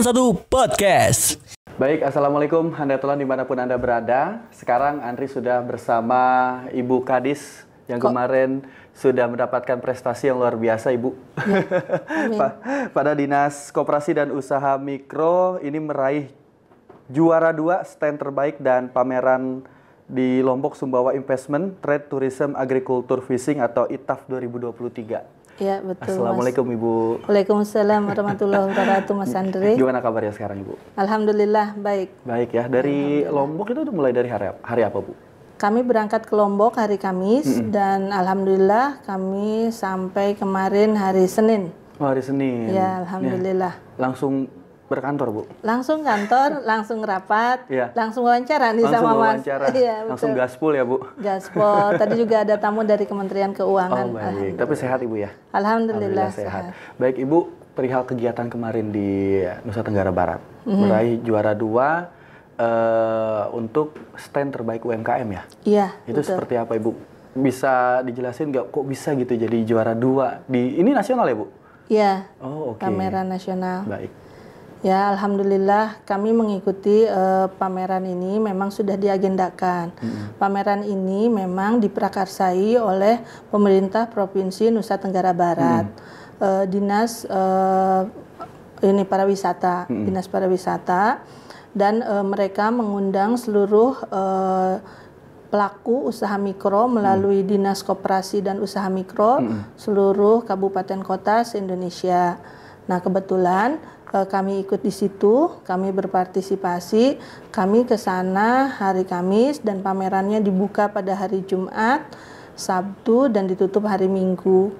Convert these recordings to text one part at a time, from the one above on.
Satu Podcast. Baik, Assalamualaikum Anda telah dimanapun Anda berada. Sekarang Andri sudah bersama Ibu Kadis yang kemarin sudah mendapatkan prestasi yang luar biasa Ibu. Ya. Pada Dinas Koperasi dan Usaha Mikro ini meraih juara dua stand terbaik dan pameran di Lombok Sumbawa Investment Trade Tourism Agriculture Fishing atau ITAF 2023. Ya, betul. Assalamualaikum Mas. Ibu. Waalaikumsalam warahmatullahi wabarakatuh Mas Andre. Gimana kabarnya sekarang Ibu? Alhamdulillah baik. Baik ya. Dari Lombok itu mulai dari hari hari apa Bu? Kami berangkat ke Lombok hari Kamis mm -hmm. dan alhamdulillah kami sampai kemarin hari Senin. Oh, hari Senin. Ya, alhamdulillah. Ya, langsung berkantor bu langsung kantor langsung rapat yeah. langsung wawancara nih langsung sama wawancara. mas iya, langsung gaspol ya bu gaspol tadi juga ada tamu dari Kementerian Keuangan oh, baik. tapi sehat ibu ya alhamdulillah, alhamdulillah sehat. sehat baik ibu perihal kegiatan kemarin di Nusa Tenggara Barat mm-hmm. meraih juara dua uh, untuk stand terbaik UMKM ya iya itu betul. seperti apa ibu bisa dijelasin nggak kok bisa gitu jadi juara dua di ini nasional ya bu Iya, oh, okay. kamera nasional. Baik. Ya, alhamdulillah kami mengikuti uh, pameran ini memang sudah diagendakan. Hmm. Pameran ini memang diprakarsai oleh pemerintah Provinsi Nusa Tenggara Barat, hmm. uh, dinas uh, ini pariwisata, hmm. dinas pariwisata, dan uh, mereka mengundang seluruh uh, pelaku usaha mikro melalui hmm. dinas koperasi dan usaha mikro hmm. seluruh kabupaten kota se Indonesia. Nah, kebetulan Eh, kami ikut di situ, kami berpartisipasi, kami ke sana hari Kamis dan pamerannya dibuka pada hari Jumat, Sabtu dan ditutup hari Minggu.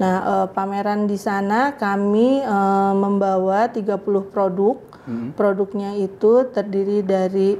Nah, eh, pameran di sana kami eh, membawa 30 produk. Hmm. Produknya itu terdiri dari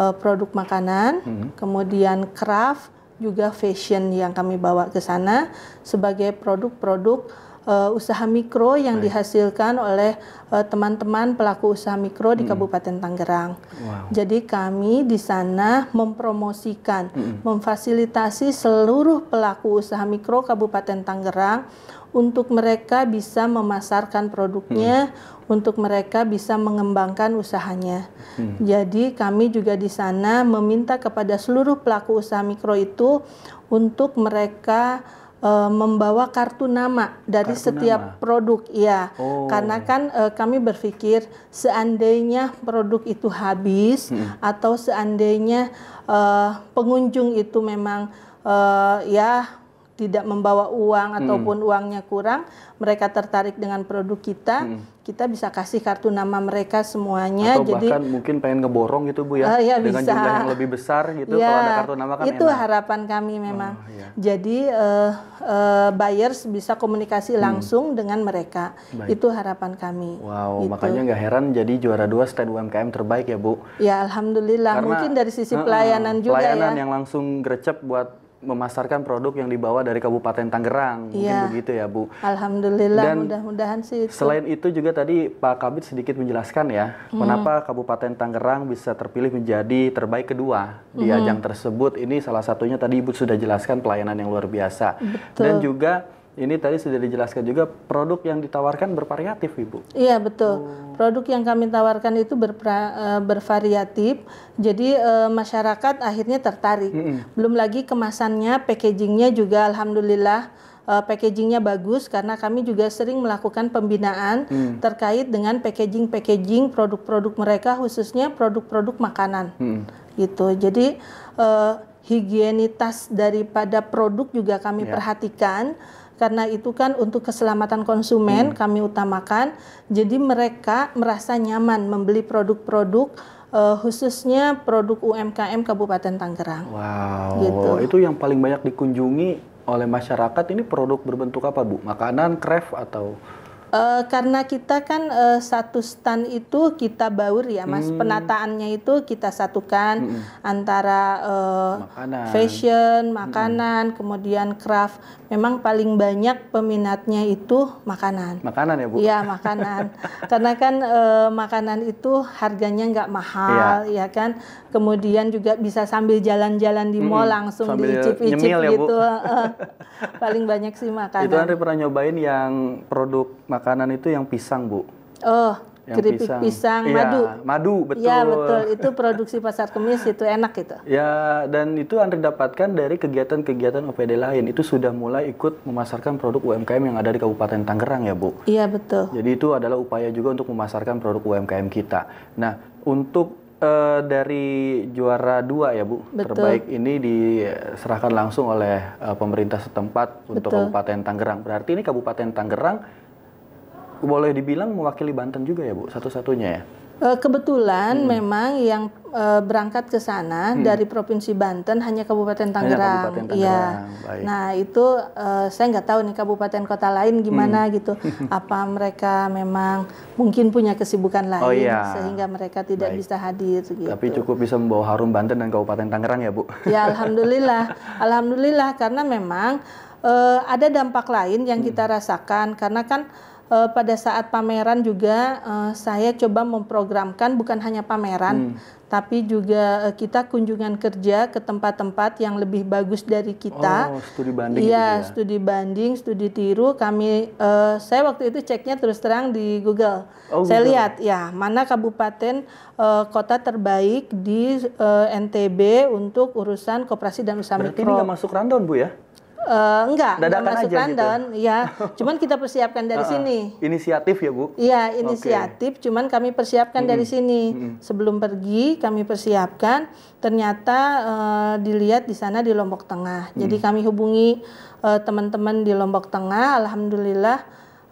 produk makanan, hmm. kemudian craft, juga fashion yang kami bawa ke sana sebagai produk-produk uh, usaha mikro yang Baik. dihasilkan oleh eh, teman-teman uh, pelaku usaha mikro di hmm. Kabupaten Tangerang. Wow. Jadi kami di sana mempromosikan, hmm. memfasilitasi seluruh pelaku usaha mikro Kabupaten Tangerang untuk mereka bisa memasarkan produknya, hmm. untuk mereka bisa mengembangkan usahanya. Hmm. Jadi kami juga di sana meminta kepada seluruh pelaku usaha mikro itu untuk mereka uh, membawa kartu nama dari kartu setiap nama. produk ya oh. karena kan uh, kami berpikir seandainya produk itu habis hmm. atau seandainya uh, pengunjung itu memang uh, ya tidak membawa uang hmm. ataupun hmm. uangnya kurang mereka tertarik dengan produk kita hmm kita bisa kasih kartu nama mereka semuanya. Atau jadi, bahkan mungkin pengen ngeborong gitu bu ya, uh, ya dengan bisa. jumlah yang lebih besar gitu. Ya, kalau ada kartu nama kan itu enak. harapan kami memang. Oh, ya. Jadi uh, uh, buyers bisa komunikasi hmm. langsung hmm. dengan mereka. Baik. Itu harapan kami. Wow, gitu. makanya nggak heran jadi juara dua stand UMKM terbaik ya bu. Ya alhamdulillah. Karena, mungkin dari sisi pelayanan uh, juga pelayanan ya. Pelayanan yang langsung grecep buat memasarkan produk yang dibawa dari Kabupaten Tangerang, mungkin ya. begitu ya Bu. Alhamdulillah, mudah-mudahan sih. Itu. Selain itu juga tadi Pak Kabit sedikit menjelaskan ya, hmm. kenapa Kabupaten Tangerang bisa terpilih menjadi terbaik kedua di hmm. ajang tersebut. Ini salah satunya tadi Ibu sudah jelaskan pelayanan yang luar biasa. Betul. Dan juga ini tadi sudah dijelaskan juga produk yang ditawarkan bervariatif ibu. Iya betul. Hmm. Produk yang kami tawarkan itu berpra, eh, bervariatif, jadi e, masyarakat akhirnya tertarik. Hmm. Belum lagi kemasannya, packagingnya juga alhamdulillah e, packagingnya bagus karena kami juga sering melakukan pembinaan hmm. terkait dengan packaging-packaging produk-produk mereka khususnya produk-produk makanan. Hmm. Gitu. Jadi e, higienitas daripada produk juga kami yeah. perhatikan karena itu kan untuk keselamatan konsumen hmm. kami utamakan. Jadi mereka merasa nyaman membeli produk-produk uh, khususnya produk UMKM Kabupaten Tangerang. Wow, gitu. itu yang paling banyak dikunjungi oleh masyarakat ini produk berbentuk apa Bu? Makanan, craft atau Uh, karena kita kan uh, satu stand itu kita baur ya mas, hmm. penataannya itu kita satukan hmm. antara uh, makanan. fashion, hmm. makanan, hmm. kemudian craft. Memang paling banyak peminatnya itu makanan. Makanan ya bu? Iya makanan, karena kan uh, makanan itu harganya nggak mahal ya. ya kan. Kemudian juga bisa sambil jalan-jalan di mall hmm. langsung diicip-icip ya, gitu. Uh, paling banyak sih makanan. Itu Andri pernah nyobain yang produk makanan makanan itu yang pisang, Bu. Oh, yang keripik pisang, pisang ya, madu. Madu betul. Iya betul, itu produksi pasar kemis itu enak gitu. Ya dan itu anda dapatkan dari kegiatan-kegiatan OPD lain. Itu sudah mulai ikut memasarkan produk UMKM yang ada di Kabupaten Tangerang ya Bu. Iya betul. Jadi itu adalah upaya juga untuk memasarkan produk UMKM kita. Nah untuk Uh, dari juara dua ya Bu Betul. terbaik ini diserahkan langsung oleh uh, pemerintah setempat Betul. untuk Kabupaten Tangerang. Berarti ini Kabupaten Tangerang boleh dibilang mewakili Banten juga ya Bu, satu-satunya ya? Eh, kebetulan hmm. memang yang e, berangkat ke sana hmm. dari provinsi Banten hanya Kabupaten Tangerang. Iya. Nah itu e, saya nggak tahu nih kabupaten kota lain gimana hmm. gitu. Apa mereka memang mungkin punya kesibukan lain oh, iya. sehingga mereka tidak Baik. bisa hadir. Gitu. Tapi cukup bisa membawa harum Banten dan Kabupaten Tangerang ya Bu. Ya alhamdulillah, alhamdulillah karena memang e, ada dampak lain yang hmm. kita rasakan karena kan uh, pada saat pameran juga uh, saya coba memprogramkan bukan hanya pameran hmm. tapi juga uh, kita kunjungan kerja ke tempat-tempat yang lebih bagus dari kita. Oh, studi banding. Iya, gitu ya. studi banding, studi tiru kami uh, saya waktu itu ceknya terus terang di Google. Oh, saya Google. Ya? lihat ya, mana kabupaten uh, kota terbaik di uh, NTB untuk urusan koperasi dan usaha Berarti mikro. Berarti ini nggak masuk rundown, Bu ya? Uh, enggak, enggak masuk aja London, gitu. ya. Iya. Cuman kita persiapkan dari sini. Inisiatif ya, Bu? Iya, inisiatif. Okay. Cuman kami persiapkan -hmm. dari sini. -hmm. Sebelum pergi, kami persiapkan. Ternyata uh, dilihat di sana di Lombok Tengah. -hmm. Jadi mm. kami hubungi eh, teman-teman uh, di Lombok Tengah. Alhamdulillah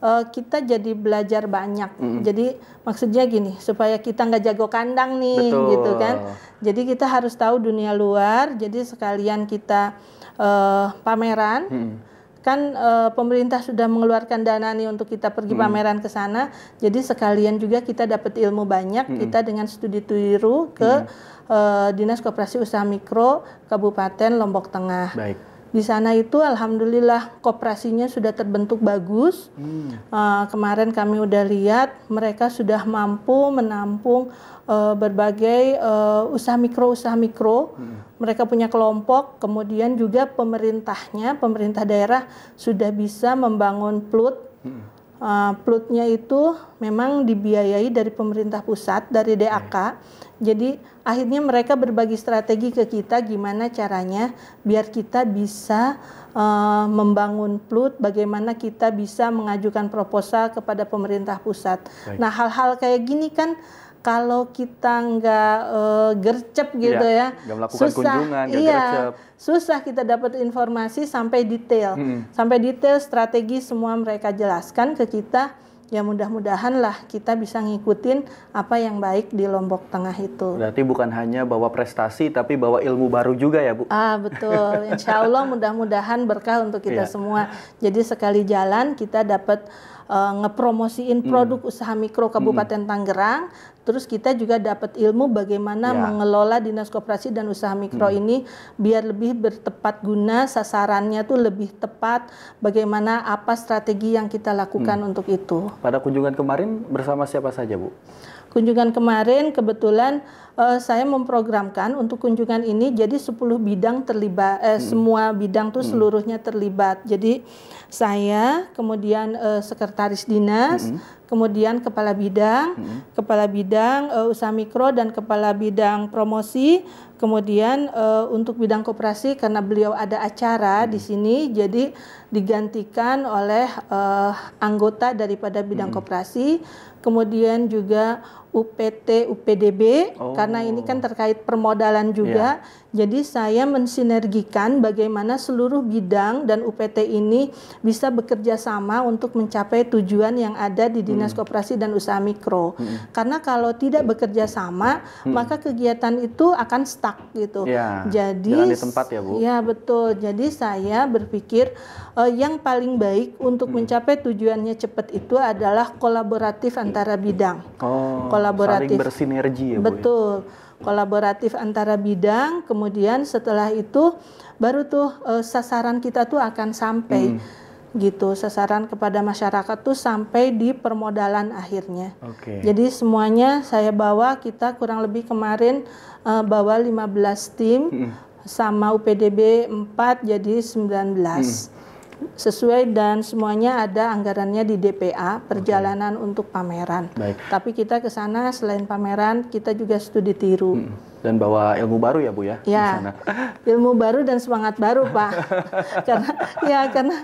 uh, kita jadi belajar banyak. -hmm. Jadi maksudnya gini, supaya kita nggak jago kandang nih, gitu Betul. gitu kan. Jadi kita harus tahu dunia luar. Jadi sekalian kita uh, pameran. Hmm kan e, pemerintah sudah mengeluarkan dana nih untuk kita pergi hmm. pameran ke sana. Jadi sekalian juga kita dapat ilmu banyak hmm. kita dengan studi tiru ke hmm. e, Dinas Koperasi Usaha Mikro Kabupaten Lombok Tengah. Baik. Di sana itu alhamdulillah kooperasinya sudah terbentuk bagus. Hmm. E, kemarin kami udah lihat mereka sudah mampu menampung uh, berbagai uh, usaha mikro usaha mikro hmm. mereka punya kelompok kemudian juga pemerintahnya pemerintah daerah sudah bisa membangun plut hmm. uh, plutnya itu memang dibiayai dari pemerintah pusat dari DAK hmm. Jadi akhirnya mereka berbagi strategi ke kita gimana caranya biar kita bisa uh, membangun plut, bagaimana kita bisa mengajukan proposal kepada pemerintah pusat. Baik. Nah hal-hal kayak gini kan kalau kita nggak uh, gercep gitu iya, ya, ya susah, kunjungan, iya, susah kita dapat informasi sampai detail, hmm. sampai detail strategi semua mereka jelaskan ke kita. Ya mudah-mudahan lah kita bisa ngikutin apa yang baik di Lombok Tengah itu. Berarti bukan hanya bawa prestasi tapi bawa ilmu baru juga ya Bu? Ah betul, insya Allah mudah-mudahan berkah untuk kita iya. semua. Jadi sekali jalan kita dapat uh, ngepromosiin hmm. produk hmm. usaha mikro hmm. Kabupaten hmm. Tangerang. Terus kita juga dapat ilmu bagaimana ya. mengelola dinas koperasi dan usaha mikro hmm. ini biar lebih bertepat guna, sasarannya tuh lebih tepat, bagaimana apa strategi yang kita lakukan hmm. untuk itu. Pada kunjungan kemarin bersama siapa saja, Bu? Kunjungan kemarin kebetulan uh, saya memprogramkan untuk kunjungan ini jadi 10 bidang terlibat eh, hmm. semua bidang tuh hmm. seluruhnya terlibat. Jadi saya kemudian uh, sekretaris dinas, hmm. kemudian kepala bidang, hmm. kepala bidang uh, usaha mikro dan kepala bidang promosi, kemudian uh, untuk bidang koperasi karena beliau ada acara hmm. di sini jadi digantikan oleh uh, anggota daripada bidang hmm. koperasi, kemudian juga UPT UPDB oh. karena karena ini kan terkait permodalan juga iya. Jadi saya mensinergikan bagaimana seluruh bidang dan UPT ini bisa bekerja sama untuk mencapai tujuan yang ada di Dinas hmm. Koperasi dan Usaha Mikro. Hmm. Karena kalau tidak bekerja sama, hmm. maka kegiatan itu akan stuck gitu. Ya, Jadi jalan di tempat ya, Bu. Ya, betul. Jadi saya berpikir eh, yang paling baik untuk hmm. mencapai tujuannya cepat itu adalah kolaboratif antara bidang. Oh, kolaboratif bersinergi ya, Bu. Ya. Betul. Ya? kolaboratif antara bidang kemudian setelah itu baru tuh eh, sasaran kita tuh akan sampai hmm gitu sasaran kepada masyarakat tuh sampai di permodalan akhirnya. Okay. Jadi semuanya saya bawa kita kurang lebih kemarin uh, bawa 15 tim hmm. sama UPDB 4 jadi 19. Hmm sesuai dan semuanya ada anggarannya di DPA perjalanan okay. untuk pameran. Baik. Tapi kita ke sana selain pameran kita juga studi tiru. Hmm. Dan bawa ilmu baru ya Bu ya, ya di sana. Ilmu baru dan semangat baru Pak. karena ya karena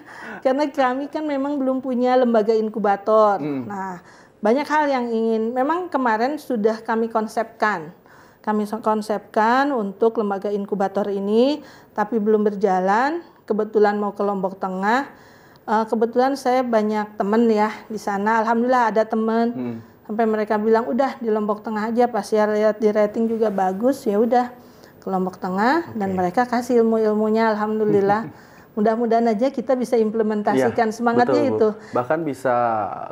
karena kami kan memang belum punya lembaga inkubator. Hmm. Nah, banyak hal yang ingin memang kemarin sudah kami konsepkan kami konsepkan untuk lembaga inkubator ini, tapi belum berjalan kebetulan mau ke Lombok Tengah. Uh, kebetulan saya banyak temen ya di sana. Alhamdulillah ada temen. Hmm. Sampai mereka bilang udah di Lombok Tengah aja pas ya lihat ya, di rating juga bagus ya udah ke Lombok Tengah okay. dan mereka kasih ilmu-ilmunya alhamdulillah. Mudah-mudahan aja kita bisa implementasikan ya, semangatnya betul, Bu. itu. Bahkan bisa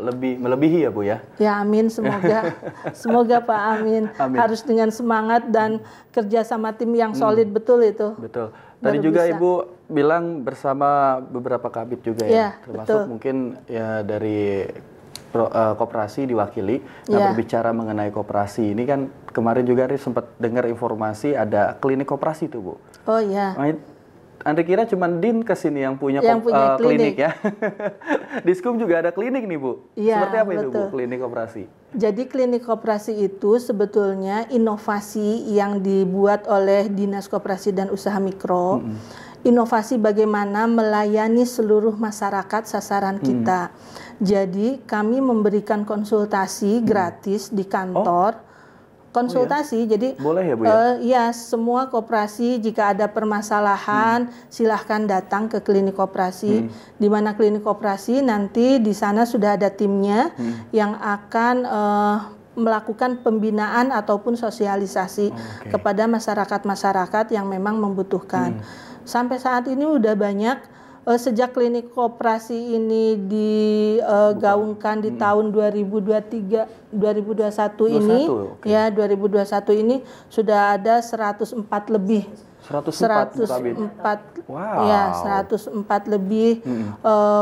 lebih melebihi ya Bu ya. Ya amin semoga semoga Pak amin. amin. Harus dengan semangat dan kerja sama tim yang solid hmm. betul itu. Betul. Tadi baru juga bisa. Ibu bilang bersama beberapa kabit juga ya, ya termasuk betul. mungkin ya dari pro, uh, eh, kooperasi diwakili. Nah, ya. berbicara mengenai kooperasi ini kan kemarin juga Riz sempat dengar informasi ada klinik kooperasi tuh, Bu. Oh iya. Nah, anda kira cuma Din ke sini yang punya, yang punya uh, klinik. klinik ya? Diskum juga ada klinik nih Bu. Ya, Seperti apa betul. itu Bu klinik operasi? Jadi klinik operasi itu sebetulnya inovasi yang dibuat oleh Dinas Koperasi dan Usaha Mikro. Mm -hmm. Inovasi bagaimana melayani seluruh masyarakat sasaran mm. kita. Jadi kami memberikan konsultasi mm. gratis di kantor. Oh konsultasi. Oh, ya? Jadi boleh ya Bu ya? Uh, ya semua kooperasi jika ada permasalahan hmm. silahkan datang ke klinik kooperasi. Hmm. Di mana klinik kooperasi nanti di sana sudah ada timnya hmm. yang akan uh, melakukan pembinaan ataupun sosialisasi oh, okay. kepada masyarakat-masyarakat yang memang membutuhkan. Hmm. Sampai saat ini udah banyak uh, sejak klinik kooperasi ini digaungkan uh, di hmm. tahun 2023 2021 ini okay. ya 2021 ini sudah ada 104 lebih 104 104 ya, wow. ya 104 lebih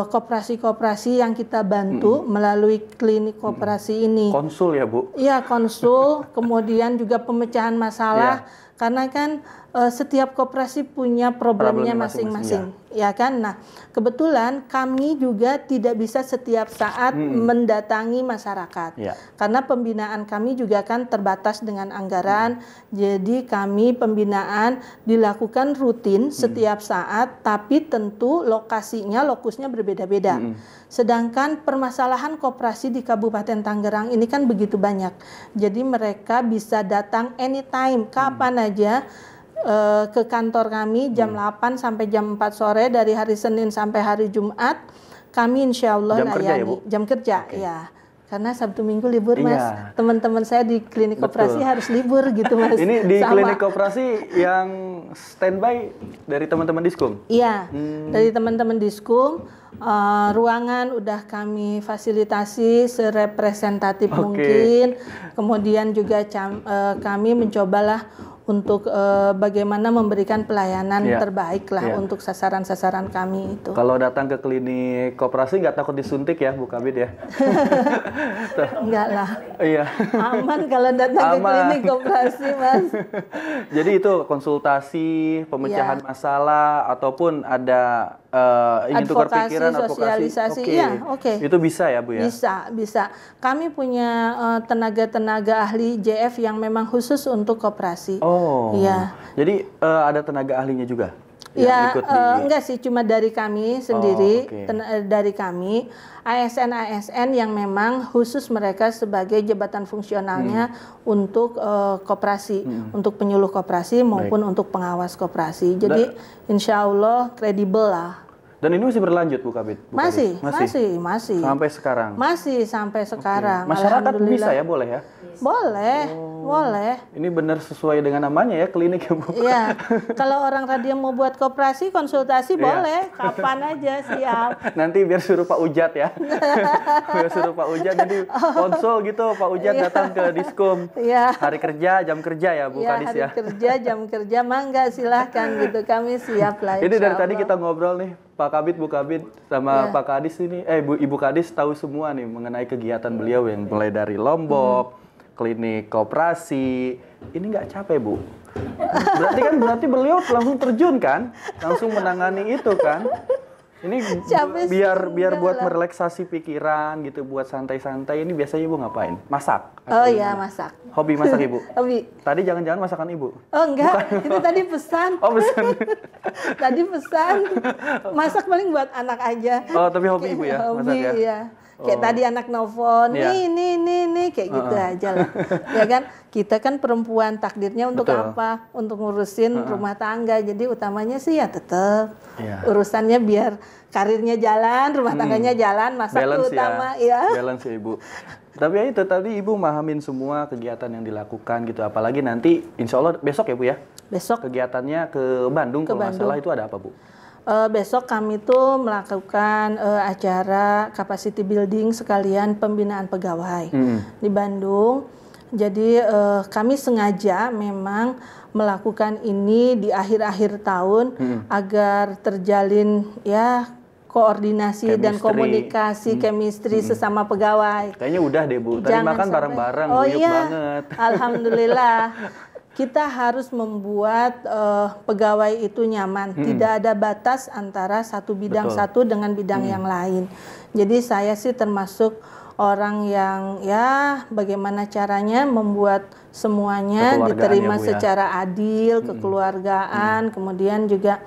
kooperasi-kooperasi hmm. uh, yang kita bantu hmm. melalui klinik kooperasi hmm. ini. Konsul ya, Bu. Iya, konsul, kemudian juga pemecahan masalah yeah. karena kan uh, setiap koperasi punya problemnya masing-masing, ya. ya kan? Nah, kebetulan kami juga tidak bisa setiap saat hmm. mendatangi masyarakat, ya. karena pembinaan kami juga kan terbatas dengan anggaran. Hmm. Jadi kami pembinaan dilakukan rutin setiap saat, tapi tentu lokasinya, lokusnya berbeda-beda. Hmm. Sedangkan permasalahan koperasi di Kabupaten Tangerang ini kan begitu banyak, jadi mereka bisa datang anytime, kapan hmm. aja uh, ke kantor kami jam hmm. 8 sampai jam 4 sore dari hari Senin sampai hari Jumat. Kami insya Allah jam kerja ya, Bu? jam kerja okay. ya. Karena Sabtu Minggu libur iya. Mas. Teman-teman saya di klinik Betul. operasi harus libur gitu Mas. Ini di Sama. klinik operasi yang standby dari teman-teman diskum? Iya, hmm. dari teman-teman diskum. Uh, ruangan udah kami fasilitasi serepresentatif okay. mungkin. Kemudian juga cam, uh, kami mencobalah untuk uh, bagaimana memberikan pelayanan yeah. terbaik lah yeah. untuk sasaran-sasaran kami itu. Kalau datang ke klinik koperasi nggak takut disuntik ya Bu Kabit ya? Enggak lah. Iya. Aman kalau datang Aman. ke klinik koperasi Mas. Jadi itu konsultasi, pemecahan yeah. masalah ataupun ada uh, ingin advokasi, tukar pikiran, sosialisasi, okay. ya, oke. Iya, okay. Itu bisa ya, Bu ya? Bisa, bisa. Kami punya eh, tenaga-tenaga uh, ahli JF yang memang khusus untuk koperasi. Oh. Iya. Jadi uh, ada tenaga ahlinya juga? Ya, ikut eh, di... enggak sih, cuma dari kami sendiri, oh, okay. ten, uh, eh, dari kami ASN-ASN yang memang khusus mereka sebagai jabatan fungsionalnya hmm. untuk uh, koperasi, hmm. untuk penyuluh koperasi maupun Baik. untuk pengawas koperasi. Jadi, nah, insya Allah kredibel lah. Dan ini masih berlanjut Bu Kabit? Bu masih, Kabit. masih, masih, masih. Sampai sekarang. Masih sampai sekarang. Okay. Masyarakat bisa ya, boleh ya? Boleh, oh. boleh. Ini benar sesuai dengan namanya ya klinik ya Bu? Iya. Kalau orang tadi yang mau buat kooperasi konsultasi iya. boleh, kapan aja siap. Nanti biar suruh Pak Ujat ya. biar suruh Pak Ujat jadi oh. konsul gitu Pak Ujat iya. datang ke Diskom. Iya. Hari kerja, jam kerja ya Bu iya, ya, Kadis ya. Hari kerja, jam kerja mangga silahkan gitu kami siap lah. Ini dari tadi kita ngobrol nih Pak Kabit, Bu Kabit, sama ya. Pak Kadis ini, eh Ibu, Ibu Kadis tahu semua nih mengenai kegiatan beliau yang mulai dari Lombok, hmm. klinik kooperasi Ini nggak capek Bu? Berarti kan berarti beliau langsung terjun kan, langsung menangani itu kan? ini Siapa biar sih? biar buat merelaksasi pikiran gitu buat santai-santai ini biasanya ibu ngapain masak oh iya masak hobi masak ibu hobi tadi jangan-jangan masakan ibu oh enggak itu tadi pesan oh pesan tadi pesan masak paling buat anak aja oh tapi hobi ibu ya hobi, masak ya iya. Kayak oh. tadi anak nelfon, yeah. nih nih nih nih kayak uh -uh. gitu aja lah. ya kan? Kita kan perempuan takdirnya untuk Betul. apa? Untuk ngurusin uh -uh. rumah tangga. Jadi utamanya sih ya tetap yeah. urusannya biar karirnya jalan, rumah hmm. tangganya hmm. jalan, masak balance ya. utama ya. ya. Balance ya Ibu. Tapi ya itu tadi Ibu memahamin semua kegiatan yang dilakukan gitu. Apalagi nanti insya Allah besok ya Bu ya? Besok. Kegiatannya ke Bandung ke kalau Bandung. salah itu ada apa Bu? uh, besok kami tuh melakukan uh, acara capacity building sekalian pembinaan pegawai hmm. di Bandung. Jadi uh, kami sengaja memang melakukan ini di akhir-akhir tahun hmm. agar terjalin ya koordinasi chemistry. dan komunikasi, hmm. chemistry hmm. sesama pegawai. Kayaknya udah deh Bu. Tadi Jangan makan bareng-bareng, oh, iya. banget. Alhamdulillah. kita harus membuat uh, pegawai itu nyaman. Hmm. Tidak ada batas antara satu bidang Betul. satu dengan bidang hmm. yang lain. Jadi saya sih termasuk orang yang ya bagaimana caranya membuat semuanya diterima ya, secara adil, hmm. kekeluargaan, hmm. kemudian juga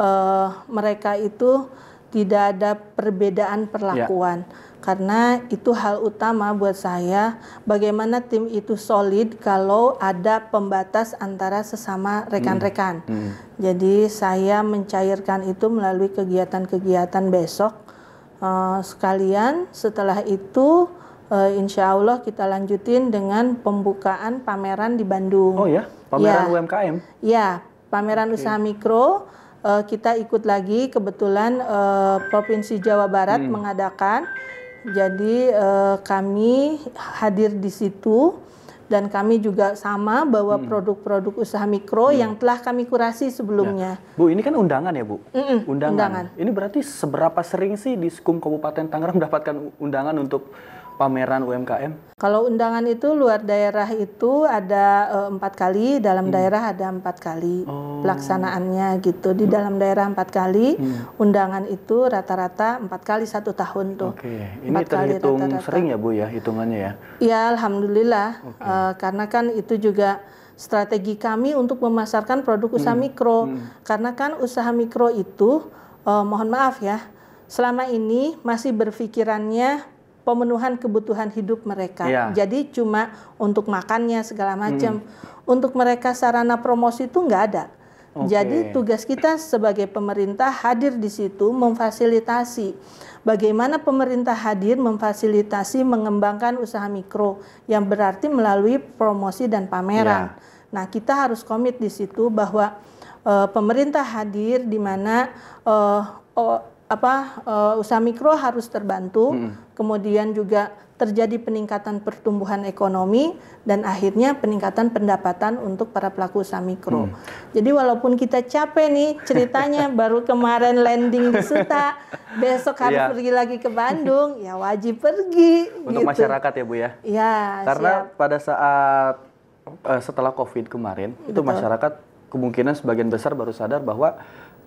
uh, mereka itu tidak ada perbedaan ya. perlakuan. Ya karena itu hal utama buat saya bagaimana tim itu solid kalau ada pembatas antara sesama rekan-rekan. Hmm. Hmm. Jadi saya mencairkan itu melalui kegiatan-kegiatan besok uh, sekalian. Setelah itu uh, insya Allah kita lanjutin dengan pembukaan pameran di Bandung. Oh ya, pameran ya. UMKM? Ya, pameran okay. usaha mikro uh, kita ikut lagi kebetulan uh, provinsi Jawa Barat hmm. mengadakan jadi eh, kami hadir di situ dan kami juga sama bawa hmm. produk-produk hmm. usaha mikro hmm. yang telah kami kurasi ya. sebelumnya. Ya. Bu, ini kan undangan ya, Bu? Mm undangan. undangan. Ini berarti seberapa sering sih di Skum Kabupaten Tangerang mendapatkan undangan untuk pameran UMKM? Kalau undangan itu luar daerah itu ada eh, empat uh, kali, dalam hmm. daerah ada empat kali oh. pelaksanaannya gitu. Di dalam daerah empat kali, hmm. undangan itu rata-rata empat kali satu tahun tuh. Oke, okay. ini terhitung kali rata sering ya Bu ya hitungannya ya? Iya, alhamdulillah. Okay. Uh, eh, karena kan itu juga strategi kami untuk memasarkan produk usaha hmm. mikro. Hmm. Karena kan usaha mikro itu, uh, mohon maaf ya, selama ini masih berpikirannya pemenuhan kebutuhan hidup mereka. Ya. Jadi cuma untuk makannya segala macam. Hmm. Untuk mereka sarana promosi itu nggak ada. Okay. Jadi tugas kita sebagai pemerintah hadir di situ memfasilitasi bagaimana pemerintah hadir memfasilitasi mengembangkan usaha mikro yang berarti melalui promosi dan pameran. Ya. Nah, kita harus komit di situ bahwa uh, pemerintah hadir di mana uh, apa uh, usaha mikro harus terbantu, hmm. kemudian juga terjadi peningkatan pertumbuhan ekonomi dan akhirnya peningkatan pendapatan untuk para pelaku usaha mikro. Hmm. Jadi walaupun kita capek nih ceritanya baru kemarin landing di Suta, besok iya. harus ya. pergi lagi ke Bandung, ya wajib pergi. Untuk gitu. masyarakat ya Bu ya. Iya. Karena siap. pada saat uh, setelah COVID kemarin Betul. itu masyarakat kemungkinan sebagian besar baru sadar bahwa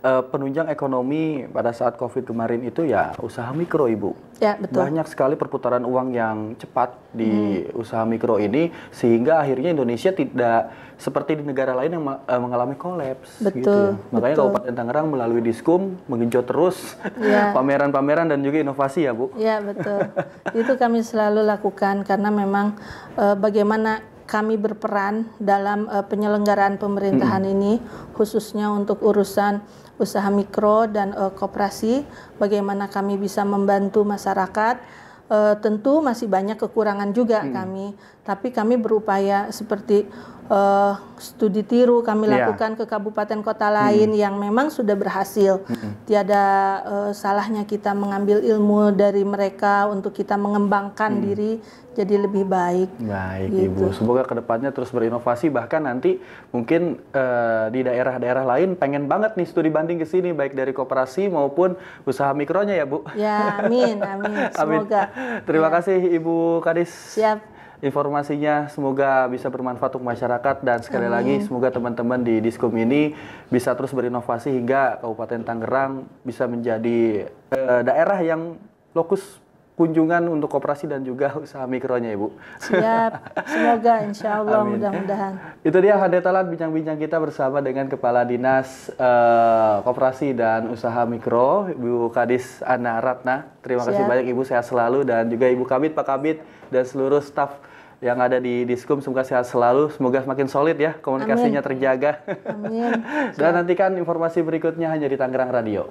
uh, penunjang ekonomi pada saat COVID kemarin itu ya usaha mikro ibu. Ya betul. Banyak sekali perputaran uang yang cepat di hmm. usaha mikro ini sehingga akhirnya Indonesia tidak seperti di negara lain yang uh, mengalami kolaps. Betul. Gitu ya. Makanya betul. Kabupaten Tangerang melalui Diskum menginjau terus ya. pameran-pameran ya. dan juga inovasi ya bu. Ya betul. itu kami selalu lakukan karena memang uh, bagaimana kami berperan dalam uh, penyelenggaraan pemerintahan mm -hmm. ini khususnya untuk urusan usaha mikro dan e, koperasi, bagaimana kami bisa membantu masyarakat. E, tentu masih banyak kekurangan juga hmm. kami tapi kami berupaya seperti uh, studi tiru kami yeah. lakukan ke kabupaten kota lain hmm. yang memang sudah berhasil. Hmm. Tiada uh, salahnya kita mengambil ilmu dari mereka untuk kita mengembangkan hmm. diri jadi lebih baik. Baik gitu. Ibu, semoga kedepannya terus berinovasi bahkan nanti mungkin uh, di daerah-daerah lain pengen banget nih studi banding ke sini baik dari kooperasi maupun usaha mikronya ya Bu. Ya, amin, amin. Semoga. Amin. Terima ya. kasih Ibu Kadis. Siap informasinya semoga bisa bermanfaat untuk masyarakat dan sekali Amin. lagi semoga teman-teman di Diskom ini bisa terus berinovasi hingga Kabupaten Tangerang bisa menjadi uh, daerah yang lokus kunjungan untuk koperasi dan juga usaha mikronya Ibu. Siap, semoga insya Allah mudah-mudahan. Itu dia talan bincang-bincang kita bersama dengan Kepala Dinas uh, Koperasi dan Usaha Mikro, Ibu Kadis Ana Ratna. Terima Siap. kasih banyak Ibu, sehat selalu dan juga Ibu Kabit, Pak Kabit, dan seluruh staff yang ada di Diskum semoga sehat selalu, semoga semakin solid ya komunikasinya Amin. terjaga. Amin. Dan nantikan informasi berikutnya hanya di Tangerang Radio.